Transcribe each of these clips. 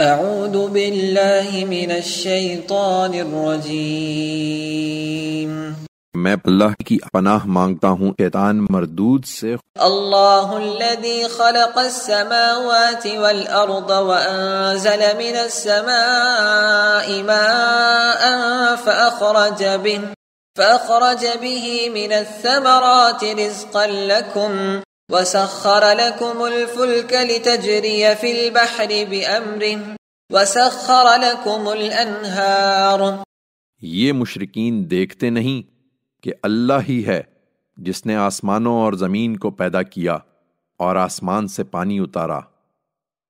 أعوذ بالله من الشيطان الرجيم میں اللہ کی پناہ مانگتا ہوں شیطان مردود سے اللہ الذي خلق السماوات والأرض وأنزل من السماء ماء فأخرج به فأخرج به من الثمرات رزقا لكم یہ مشرقین دیکھتے نہیں کہ اللہ ہی ہے جس نے آسمانوں اور زمین کو پیدا کیا اور آسمان سے پانی اتارا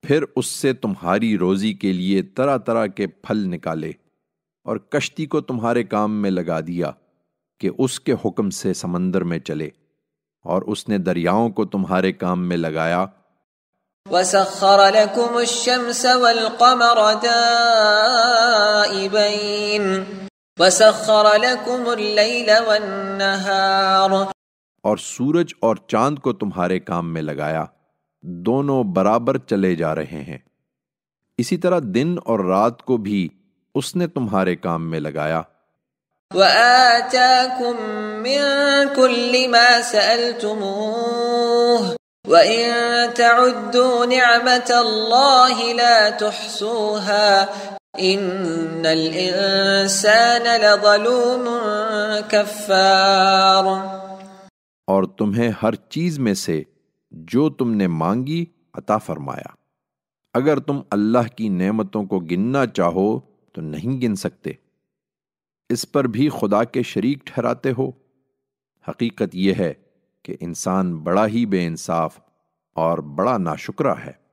پھر اس سے تمہاری روزی کے لیے طرح طرح کے پھل نکالے اور کشتی کو تمہارے کام میں لگا دیا کہ اس کے حکم سے سمندر میں چلے اور اس نے دریاؤں کو تمہارے کام میں لگایا اور سورج اور چاند کو تمہارے کام میں لگایا دونوں برابر چلے جا رہے ہیں اسی طرح دن اور رات کو بھی اس نے تمہارے کام میں لگایا وآتاكم من كل ما سألتموه وإن تعدوا نعمة الله لا تحصوها إن الإنسان لظلوم كفار اور تمہیں ہر چیز میں سے جو تم نے مانگی عطا فرمایا اگر تم اللہ کی نعمتوں کو گننا چاہو تو نہیں گن سکتے اس پر بھی خدا کے شریک ٹھہراتے ہو حقیقت یہ ہے کہ انسان بڑا ہی بے انصاف اور بڑا ناشکرہ ہے